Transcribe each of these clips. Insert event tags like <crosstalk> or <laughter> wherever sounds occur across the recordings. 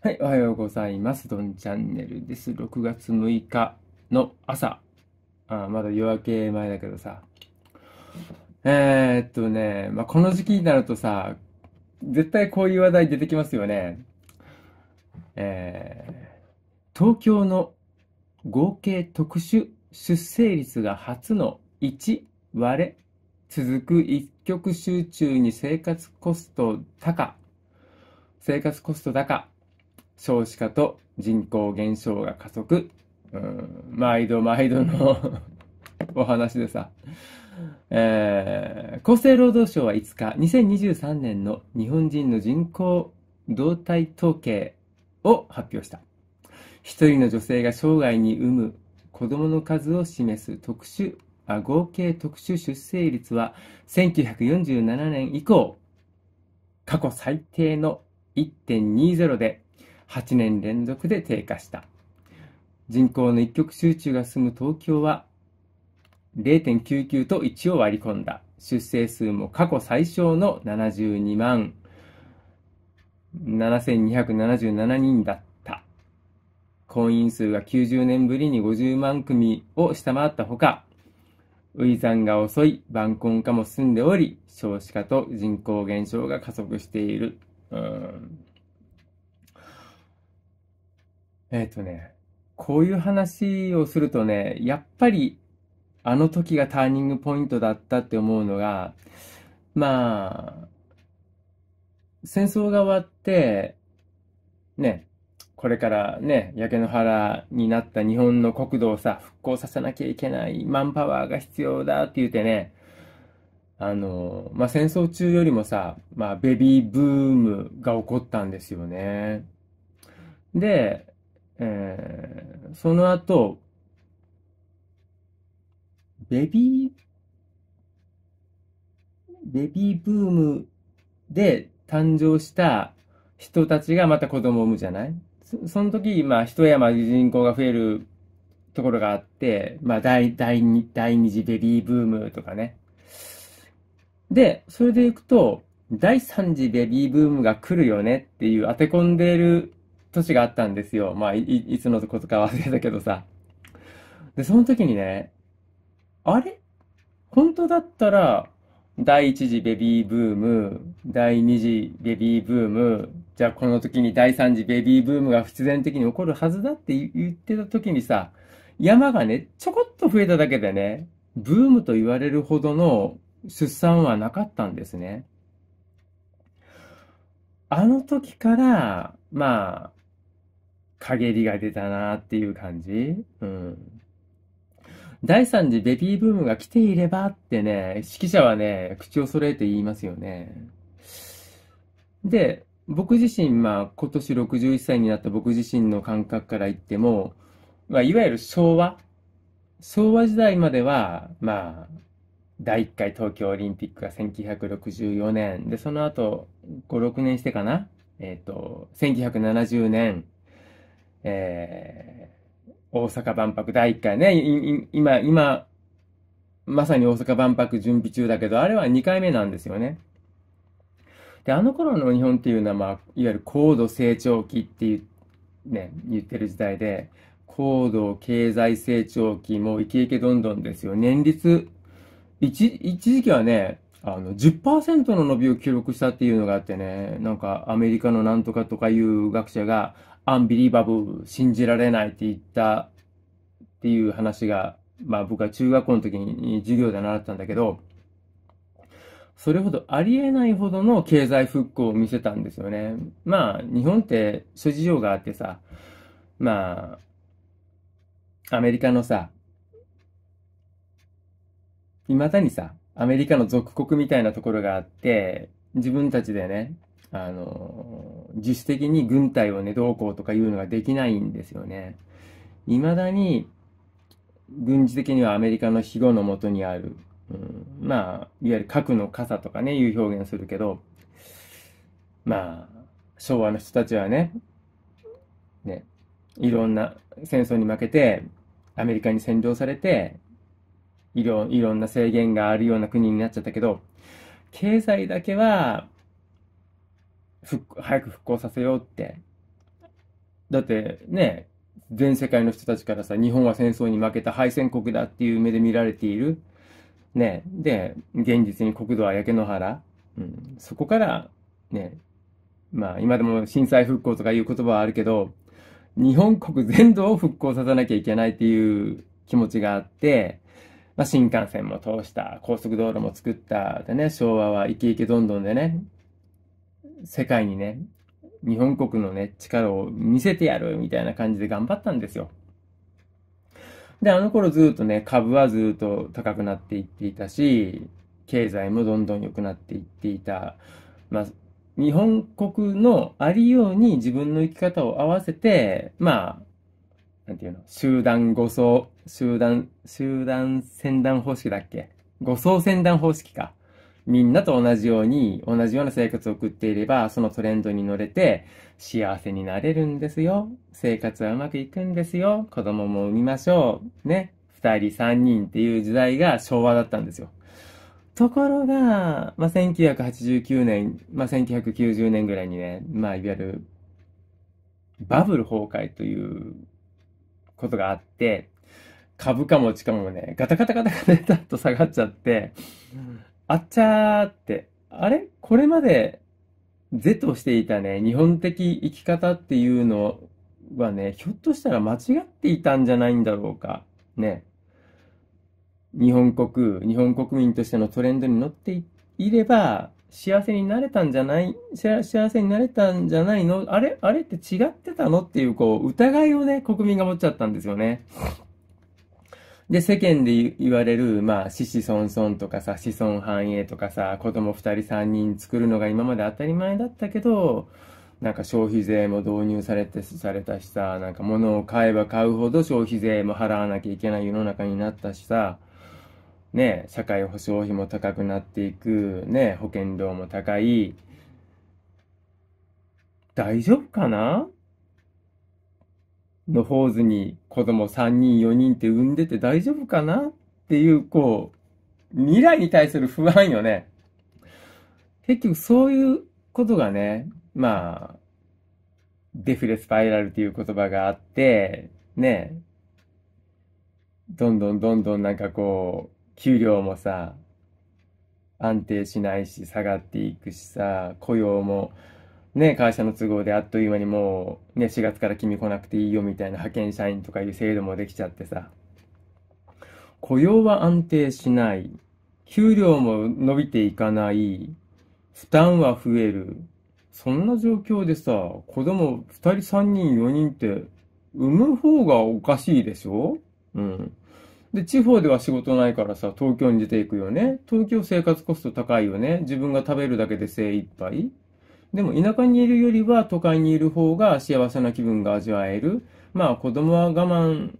はい、おはようございます。どんチャンネルです。6月6日の朝。あまだ夜明け前だけどさ。えー、っとね、まあ、この時期になるとさ、絶対こういう話題出てきますよね。えー、東京の合計特殊出生率が初の1割れ続く一極集中に生活コスト高生活コスト高少子化と人口減少が加速。うん、毎度毎度の <laughs> お話でさ。えー、厚生労働省は5日、2023年の日本人の人口動態統計を発表した。一人の女性が生涯に産む子供の数を示す特殊、あ合計特殊出生率は1947年以降、過去最低の1.20で8年連続で低下した人口の一極集中が進む東京は0.99と1を割り込んだ出生数も過去最小の72万7277人だった婚姻数が90年ぶりに50万組を下回ったほか初産が遅い晩婚化も進んでおり少子化と人口減少が加速しているうんえっとね、こういう話をするとね、やっぱりあの時がターニングポイントだったって思うのが、まあ、戦争が終わって、ね、これからね、焼け野原になった日本の国土をさ、復興させなきゃいけない、マンパワーが必要だって言ってね、あの、まあ、戦争中よりもさ、まあ、ベビーブームが起こったんですよね。で、えー、その後、ベビー、ベビーブームで誕生した人たちがまた子供を産むじゃないそその時、まあ、一山人口が増えるところがあって、まあ、第、第二、第二次ベビーブームとかね。で、それでいくと、第三次ベビーブームが来るよねっていう当て込んでいる年があったんですよ。まあ、い、いつのことか忘れたけどさ。で、その時にね、あれ本当だったら、第一次ベビーブーム、第二次ベビーブーム、じゃあこの時に第三次ベビーブームが必然的に起こるはずだって言ってた時にさ、山がね、ちょこっと増えただけでね、ブームと言われるほどの出産はなかったんですね。あの時から、まあ、陰りが出たなっていう感じ。うん。第3次ベビーブームが来ていればってね、指揮者はね、口を揃えて言いますよね。で、僕自身、まあ、今年61歳になった僕自身の感覚から言っても、まあ、いわゆる昭和。昭和時代までは、まあ、第1回東京オリンピックが1964年。で、その後、5、6年してかなえっ、ー、と、1970年。えー、大阪万博第1回ね、今、今、まさに大阪万博準備中だけど、あれは2回目なんですよね。で、あの頃の日本っていうのは、まあ、いわゆる高度成長期っていう、ね、言ってる時代で、高度経済成長期、もうイケイケどんどんですよ。年率、一、一時期はね、あの、10%の伸びを記録したっていうのがあってね、なんかアメリカのなんとかとかいう学者が、アンビリバブル、信じられないって言ったっていう話が、まあ僕は中学校の時に授業で習ったんだけど、それほどありえないほどの経済復興を見せたんですよね。まあ日本って諸事情があってさ、まあ、アメリカのさ、未だにさ、アメリカの属国みたいなところがあって、自分たちでね、あの自主的に軍隊をね、どうこうとかいうのができないんですよね。未だに、軍事的にはアメリカの庇護のもとにある、うん、まあ、いわゆる核の傘とかね、いう表現するけど、まあ、昭和の人たちはね、ね、いろんな戦争に負けて、アメリカに占領されて、いろ、いろんな制限があるような国になっちゃったけど、経済だけは、復早く復興させようって。だってね、全世界の人たちからさ、日本は戦争に負けた敗戦国だっていう目で見られている。ね、で、現実に国土は焼け野原。うん、そこから、ね、まあ今でも震災復興とかいう言葉はあるけど、日本国全土を復興させなきゃいけないっていう気持ちがあって、まあ、新幹線も通した、高速道路も作った、でね、昭和はイケイケどんどんでね、世界にね、日本国のね、力を見せてやるみたいな感じで頑張ったんですよ。で、あの頃ずっとね、株はずっと高くなっていっていたし、経済もどんどん良くなっていっていた。まあ、日本国のありように自分の生き方を合わせて、まあ、なんていうの、集団護送、集団、集団船団方式だっけ護送船団方式か。みんなと同じように、同じような生活を送っていれば、そのトレンドに乗れて、幸せになれるんですよ。生活はうまくいくんですよ。子供も産みましょう。ね。二人三人っていう時代が昭和だったんですよ。ところが、まあ、1989年、まあ、1990年ぐらいにね、まあ、いわゆる、バブル崩壊ということがあって、株価も地価もね、ガタガタガタガタと下がっちゃって、あっちゃーって、あれこれまで是としていたね、日本的生き方っていうのはね、ひょっとしたら間違っていたんじゃないんだろうか。ね。日本国、日本国民としてのトレンドに乗っていれば、幸せになれたんじゃない幸せになれたんじゃないのあれあれって違ってたのっていう、こう、疑いをね、国民が持っちゃったんですよね。で、世間で言われる、まあ、子子孫孫とかさ、子孫繁栄とかさ、子供2人3人作るのが今まで当たり前だったけど、なんか消費税も導入されて、されたしさ、なんか物を買えば買うほど消費税も払わなきゃいけない世の中になったしさ、ね、社会保障費も高くなっていく、ね、保険料も高い。大丈夫かなのフォーズに子供3人4人って産んでて大丈夫かなっていうこう未来に対する不安よね結局そういうことがねまあデフレスパイラルという言葉があってねどんどんどんどんなんかこう給料もさ安定しないし下がっていくしさ雇用もね、会社の都合であっという間にもう、ね、4月から君来なくていいよみたいな派遣社員とかいう制度もできちゃってさ。雇用は安定しない。給料も伸びていかない。負担は増える。そんな状況でさ、子供2人3人4人って、産む方がおかしいでしょうん。で、地方では仕事ないからさ、東京に出ていくよね。東京生活コスト高いよね。自分が食べるだけで精一杯。でも田舎にいるよりは都会にいる方が幸せな気分が味わえる。まあ子供は我慢、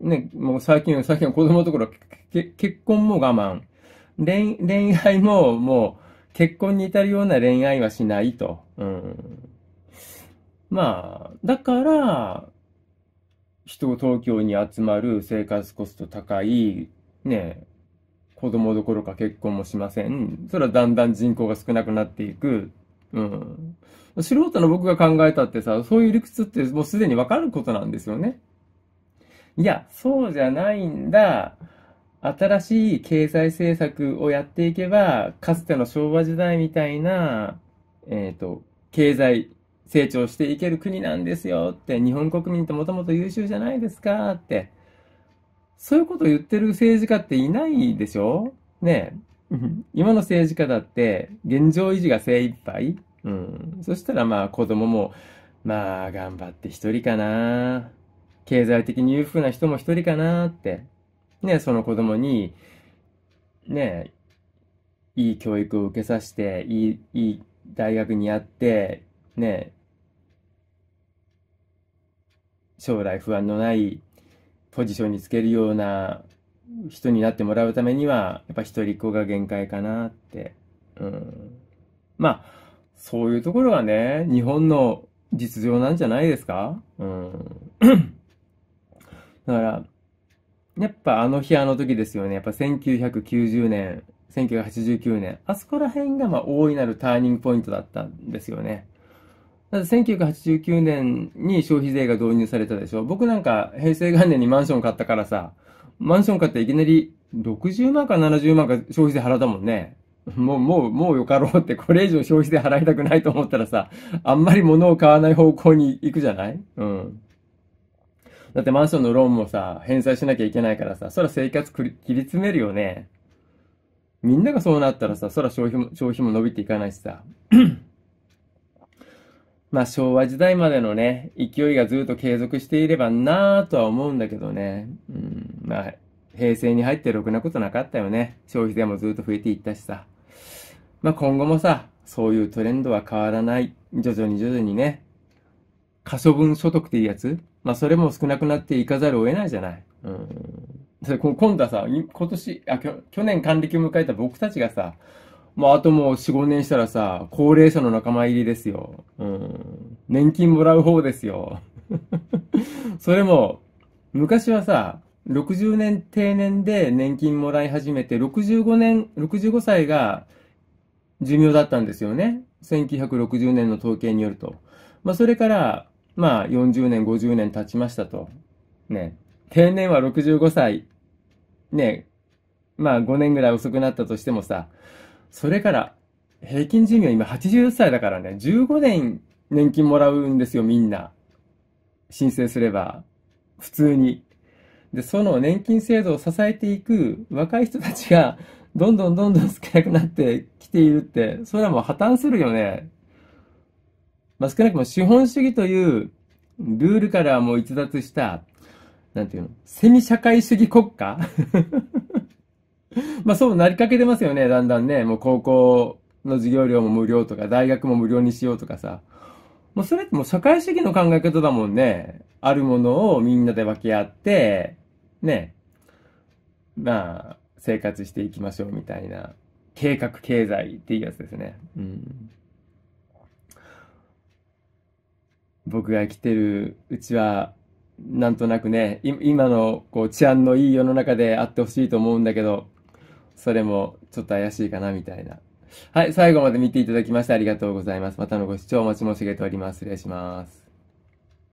ね、もう最近、最近は子供のところ結婚も我慢。恋、恋愛ももう結婚に至るような恋愛はしないと。うん。まあ、だから、人を東京に集まる生活コスト高い、ね、子供どころか結婚もしません。それはだんだん人口が少なくなっていく。うん。素人の僕が考えたってさ、そういう理屈ってもうすでにわかることなんですよね。いや、そうじゃないんだ。新しい経済政策をやっていけば、かつての昭和時代みたいな、えっ、ー、と、経済成長していける国なんですよって、日本国民ってもともと優秀じゃないですかって、そういうことを言ってる政治家っていないでしょねえ。<laughs> 今の政治家だって現状維持が精一杯、うん、そしたらまあ子供もまあ頑張って一人かな経済的に裕福な人も一人かなってねその子供にねいい教育を受けさせていいいい大学にやってね将来不安のないポジションにつけるような人になってもらうためには、やっぱ一人っ子が限界かなって。うん。まあ、そういうところがね、日本の実情なんじゃないですかうん。<clears throat> だから、やっぱあの日あの時ですよね。やっぱ1990年、1989年、あそこら辺がまあ大いなるターニングポイントだったんですよね。だって1989年に消費税が導入されたでしょ。僕なんか平成元年にマンション買ったからさ、マンション買っていきなり60万か70万か消費税払ったもんね。<laughs> もう、もう、もうよかろうって、これ以上消費税払いたくないと思ったらさ、あんまり物を買わない方向に行くじゃないうん。だってマンションのローンもさ、返済しなきゃいけないからさ、そら生活切り詰めるよね。みんながそうなったらさ、そら消費も、消費も伸びていかないしさ。<clears throat> まあ昭和時代までのね、勢いがずっと継続していればなぁとは思うんだけどね。うんまあ、平成に入ってろくなことなかったよね。消費税もずっと増えていったしさ。まあ、今後もさ、そういうトレンドは変わらない。徐々に徐々にね、可処分所得っていうやつまあ、それも少なくなっていかざるを得ないじゃない。うん。それ今度はさ、今年、あ、去年還暦を迎えた僕たちがさ、も、ま、う、あ、あともう4、5年したらさ、高齢者の仲間入りですよ。うん。年金もらう方ですよ。<laughs> それも、昔はさ、60年定年で年金もらい始めて、65年、65歳が寿命だったんですよね。1960年の統計によると。まあ、それから、まあ、40年、50年経ちましたと。ね。定年は65歳。ね。まあ、5年ぐらい遅くなったとしてもさ、それから、平均寿命今80歳だからね、15年年金もらうんですよ、みんな。申請すれば。普通に。で、その年金制度を支えていく若い人たちが、どんどんどんどん少なくなってきているって、それはもう破綻するよね。まあ、少なくとも資本主義というルールからはもう逸脱した、なんていうの、セミ社会主義国家 <laughs> まあそうなりかけてますよね、だんだんね。もう高校の授業料も無料とか、大学も無料にしようとかさ。もうそれってもう社会主義の考え方だもんね。あるものをみんなで分け合って、ね、まあ、生活していきましょうみたいな、計画経済っていうやつですね。うん。僕が生きてるうちは、なんとなくね、今のこう治安のいい世の中であってほしいと思うんだけど、それもちょっと怪しいかなみたいな。はい、最後まで見ていただきましてありがとうございます。またのご視聴お待ち申し上げております。失礼します。